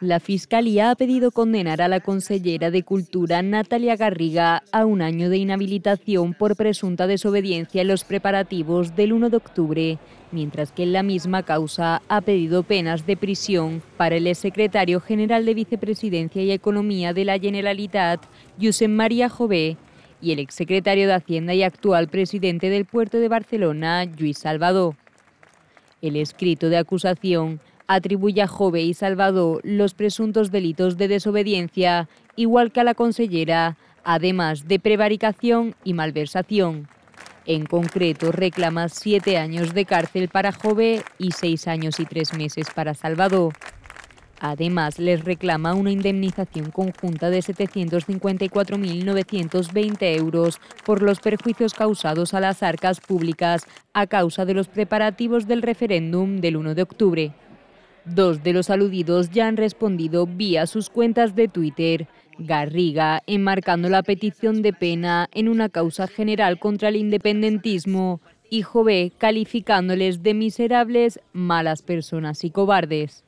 La Fiscalía ha pedido condenar a la consellera de Cultura, Natalia Garriga, a un año de inhabilitación por presunta desobediencia en los preparativos del 1 de octubre, mientras que en la misma causa ha pedido penas de prisión para el exsecretario general de Vicepresidencia y Economía de la Generalitat, Josep María Jové, y el exsecretario de Hacienda y actual presidente del puerto de Barcelona, Luis Salvador. El escrito de acusación atribuye a Jove y Salvador los presuntos delitos de desobediencia, igual que a la consellera, además de prevaricación y malversación. En concreto, reclama siete años de cárcel para Jove y seis años y tres meses para Salvador. Además, les reclama una indemnización conjunta de 754.920 euros por los perjuicios causados a las arcas públicas a causa de los preparativos del referéndum del 1 de octubre. Dos de los aludidos ya han respondido vía sus cuentas de Twitter. Garriga enmarcando la petición de pena en una causa general contra el independentismo y Jové calificándoles de miserables, malas personas y cobardes.